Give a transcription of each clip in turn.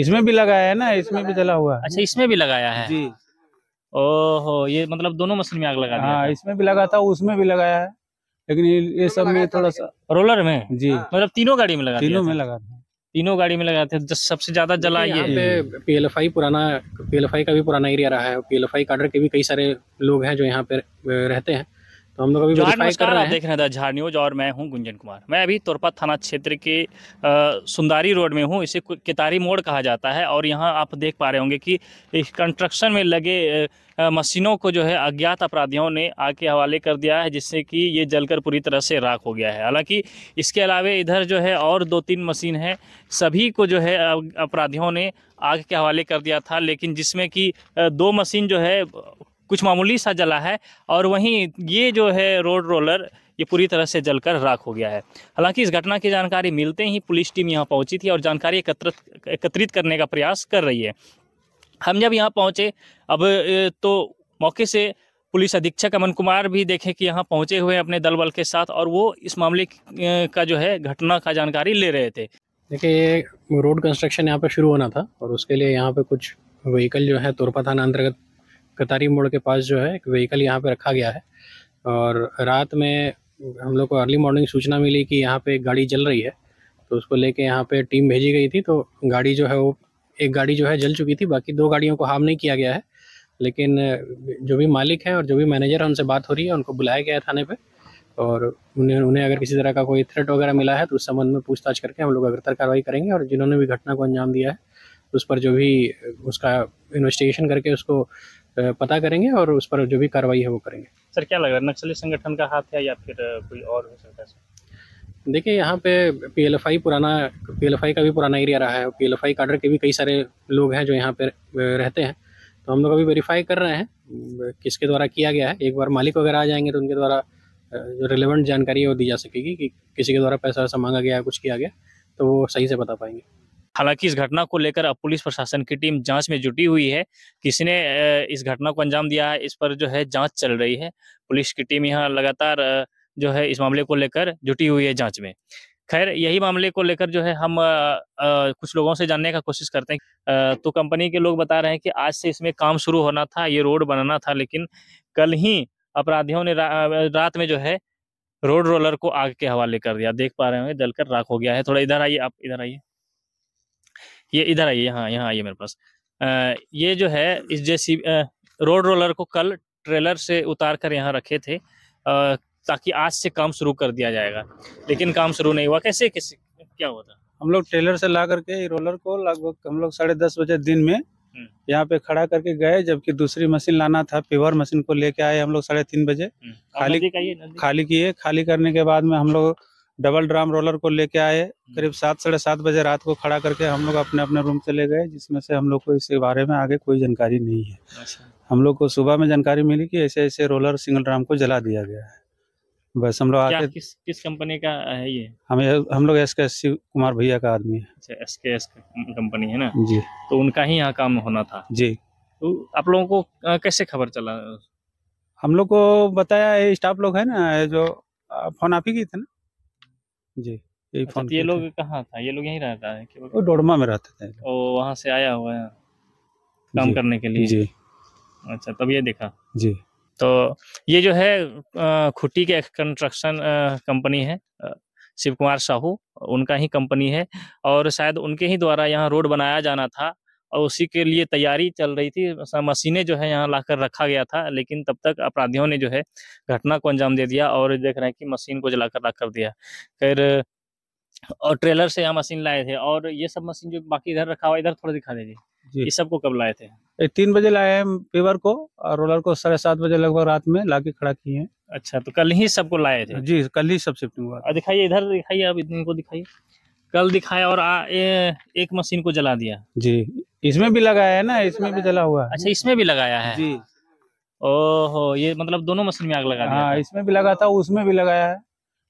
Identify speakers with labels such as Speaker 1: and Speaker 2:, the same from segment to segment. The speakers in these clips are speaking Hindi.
Speaker 1: इसमें भी लगाया है ना इसमें भी जला हुआ अच्छा इसमें भी लगाया है जी ओहो ये मतलब दोनों मशीन में आग लगा हाँ इसमें भी लगा था उसमें भी लगाया है लेकिन ये सब में थोड़ा सा
Speaker 2: रोलर में जी हाँ। मतलब तीनों गाड़ी में लगा तीनों में
Speaker 3: लगा था तीनों गाड़ी में लगाते थे सबसे
Speaker 2: ज्यादा जला ये पी पुराना पीएलएफआई का भी पुराना एरिया रहा है पीएलएफआई कार्डर के भी कई सारे लोग हैं जो यहाँ पे रहते हैं तो हम लोग अभी नमस्कार आप देख
Speaker 3: रहे हैं झार न्यूज और मैं हूं गुंजन कुमार मैं अभी तोरपा थाना क्षेत्र के सुंदारी रोड में हूं इसे कितारी मोड़ कहा जाता है और यहां आप देख पा रहे होंगे कि कंस्ट्रक्शन में लगे मशीनों को जो है अज्ञात अपराधियों ने आग के हवाले कर दिया है जिससे कि ये जलकर पूरी तरह से राख हो गया है हालांकि इसके अलावे इधर जो है और दो तीन मशीन है सभी को जो है अपराधियों ने आग के हवाले कर दिया था लेकिन जिसमें कि दो मशीन जो है कुछ मामूली सा जला है और वहीं ये जो है रोड रोलर ये पूरी तरह से जलकर राख हो गया है हालांकि इस घटना की जानकारी मिलते ही पुलिस टीम यहाँ पहुंची थी और जानकारी एकत्रित एकत्रित करने का प्रयास कर रही है हम जब यहाँ पहुंचे अब तो मौके से पुलिस अधीक्षक अमन कुमार भी देखे कि यहाँ पहुँचे हुए अपने दल बल के साथ और वो इस मामले का जो है घटना का जानकारी ले रहे थे
Speaker 2: देखिए ये रोड कंस्ट्रक्शन यहाँ पे शुरू होना था और उसके लिए यहाँ पे कुछ व्हीकल जो है तुरपा थाना अंतर्गत कतारी मोड़ के पास जो है एक व्हीकल यहाँ पे रखा गया है और रात में हम लोग को अर्ली मॉर्निंग सूचना मिली कि यहाँ पे गाड़ी जल रही है तो उसको लेके यहाँ पे टीम भेजी गई थी तो गाड़ी जो है वो एक गाड़ी जो है जल चुकी थी बाकी दो गाड़ियों को हार्म नहीं किया गया है लेकिन जो भी मालिक है और जो भी मैनेजर है उनसे बात हो रही है उनको बुलाया गया है थाने पर और उन्हें उन्हें अगर किसी तरह का कोई थ्रेट वगैरह मिला है तो उस संबंध में पूछताछ करके हम लोग अग्रतर कार्रवाई करेंगे और जिन्होंने भी घटना को अंजाम दिया है उस पर जो भी उसका इन्वेस्टिगेशन करके उसको पता करेंगे और उस पर जो भी कार्रवाई है वो करेंगे
Speaker 3: सर क्या लग रहा है नक्सली संगठन का हाथ है या फिर कोई और हो सकता है
Speaker 2: देखिए यहाँ पे पीएलएफआई पुराना पीएलएफआई का भी पुराना एरिया रहा है पीएलएफआई कार्डर के भी कई सारे लोग हैं जो यहाँ पर रहते हैं तो हम लोग अभी वेरीफाई कर रहे हैं किसके द्वारा किया गया है एक बार मालिक वगैरह आ जाएंगे तो उनके द्वारा जो रिलेवेंट जानकारी है वो दी जा सकेगी कि किसी के द्वारा पैसा वैसा मांगा गया कुछ किया गया तो वो सही से बता पाएंगे
Speaker 3: हालांकि इस घटना को लेकर अब पुलिस प्रशासन की टीम जांच में जुटी हुई है किसने इस घटना को अंजाम दिया है इस पर जो है जांच चल रही है पुलिस की टीम यहाँ लगातार जो है इस मामले को लेकर जुटी हुई है जांच में खैर यही मामले को लेकर जो है हम आ, आ, कुछ लोगों से जानने का कोशिश करते हैं आ, तो कंपनी के लोग बता रहे हैं कि आज से इसमें काम शुरू होना था ये रोड बनाना था लेकिन कल ही अपराधियों ने रा, रात में जो है रोड रोलर को आग के हवाले कर दिया देख पा रहे होंगे जलकर राख हो गया है थोड़ा इधर आइए आप इधर आइए ये इधर आइए यहाँ यहाँ आइए मेरे पास आ, ये जो है इस जैसी रोड रोलर को कल ट्रेलर से उतार कर यहाँ रखे थे आ, ताकि आज से काम शुरू कर दिया जाएगा लेकिन काम शुरू नहीं हुआ कैसे कैसे क्या हुआ था
Speaker 1: हम लोग ट्रेलर से ला करके रोलर को लगभग हम लोग साढ़े दस बजे दिन में हम्म। यहाँ पे खड़ा करके गए जबकि दूसरी मशीन लाना था पेवर मशीन को लेके आए हम लोग साढ़े तीन बजे हम्म। खाली खाली किए खाली करने के बाद में हम लोग डबल ड्राम रोलर को लेके आए हम्म। करीब सात साढ़े सात बजे रात को खड़ा करके हम लोग अपने अपने रूम चले गए जिसमें से हम लोग को इसके बारे में आगे कोई जानकारी नहीं है अच्छा। हम लोग को सुबह में जानकारी मिली कि ऐसे ऐसे रोलर सिंगल ड्राम को जला दिया गया है बस हम लोग आगे
Speaker 3: किस किस कंपनी का है ये
Speaker 1: हम हम लोग एस के एस कुमार भैया का आदमी है
Speaker 3: अच्छा, एस के एस कंपनी है ना जी तो उनका ही यहाँ काम होना था
Speaker 1: जी तो आप लोगों
Speaker 3: को कैसे खबर चला
Speaker 1: हम लोग को बताया स्टाफ लोग है ना जो फोन आप ही की थे ना जी यही अच्छा, फोन तो ये लोग
Speaker 3: कहाँ था ये लोग यहीं रहता है वो डोडमा में रहते थे ओ वहाँ से आया हुआ है काम करने के लिए जी अच्छा तब ये देखा जी तो ये जो है खुटी के कंस्ट्रक्शन कंपनी है शिव कुमार साहू उनका ही कंपनी है और शायद उनके ही द्वारा यहाँ रोड बनाया जाना था और उसी के लिए तैयारी चल रही थी मशीनें जो है यहाँ लाकर रखा गया था लेकिन तब तक अपराधियों ने जो है घटना को अंजाम दे दिया और देख रहे हैं कि मशीन को जलाकर रख कर दिया फिर और ट्रेलर से यहाँ मशीन लाए थे और ये सब मशीन जो बाकी इधर रखा
Speaker 1: हुआ इधर थोड़ा दिखा दीजिए ये सबको कब लाए थे तीन बजे लाए हैं पेवर को और रोलर को साढ़े सात बजे लगभग रात में लाके खड़ा किए हैं अच्छा तो कल ही सबको लाए थे जी कल ही सब शिफ्टिंग हुआ
Speaker 3: दिखाइए इधर दिखाइए आप को दिखाइए कल दिखाया और आ, ए, एक मशीन को जला
Speaker 1: दिया जी इसमें भी लगाया है ना इसमें भी जला हुआ अच्छा इसमें भी लगाया है जी ओहो ये मतलब दोनों मशीन में आग लगा हाँ इसमें भी लगा था उसमें भी लगाया है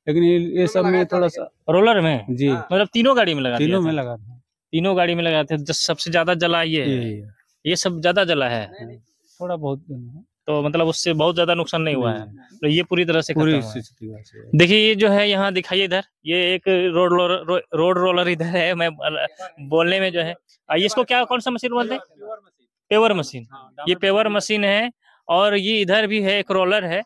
Speaker 1: लेकिन ये सब में थोड़ा सा रोलर में जी हाँ।
Speaker 3: मतलब तीनों गाड़ी में लगा तीनों में लगा तीनों गाड़ी में लगाते सबसे ज्यादा जला ये ये सब ज्यादा जला है
Speaker 1: थोड़ा बहुत
Speaker 3: तो मतलब उससे बहुत ज्यादा नुकसान नहीं हुआ है तो ये पूरी तरह से पूरी देखिए ये जो है यहाँ दिखाइए इधर ये एक रोड रोलर रोड रोलर इधर है मैं बोलने में जो है इसको क्या कौन सा मशीन बोलते हैं पेवर मशीन हाँ, ये पेवर मशीन है और ये इधर भी है एक रोलर है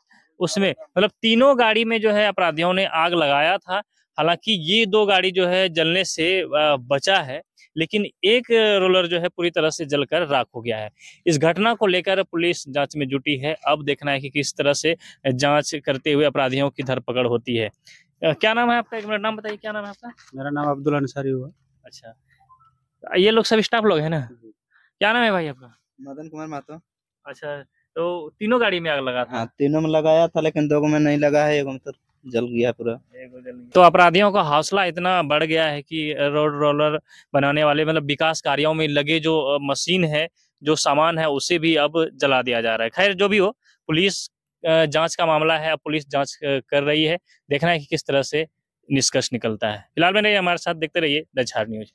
Speaker 3: उसमें मतलब तीनों गाड़ी में जो है अपराधियों ने आग लगाया था हालांकि ये दो गाड़ी जो है जलने से बचा है लेकिन एक रोलर जो है पूरी तरह से जलकर राख हो गया है इस घटना को लेकर पुलिस जांच में जुटी है अब देखना है कि किस तरह से जांच करते हुए अपराधियों की धरपकड़ होती है क्या नाम है
Speaker 1: आपका एक मिनट नाम बताइए क्या नाम है आपका मेरा नाम अब्दुल अंसारी हुआ अच्छा ये लोग सब स्टाफ लोग है ना क्या नाम है भाई आपका
Speaker 3: मदन कुमार मातो अच्छा तो तीनों गाड़ी में आग लगा था हाँ, तीनों में लगाया था लेकिन दो में नहीं लगा है एक में तो जल गया पूरा तो अपराधियों का हौसला इतना बढ़ गया है कि रोड रोलर बनाने वाले मतलब विकास कार्यों में लगे जो मशीन है जो सामान है उसे भी अब जला दिया जा रहा है खैर जो भी हो पुलिस जांच का मामला है अब पुलिस जांच कर रही है देखना है कि किस तरह से निष्कर्ष निकलता है फिलहाल मैंने हमारे साथ देखते रहिए दछार न्यूज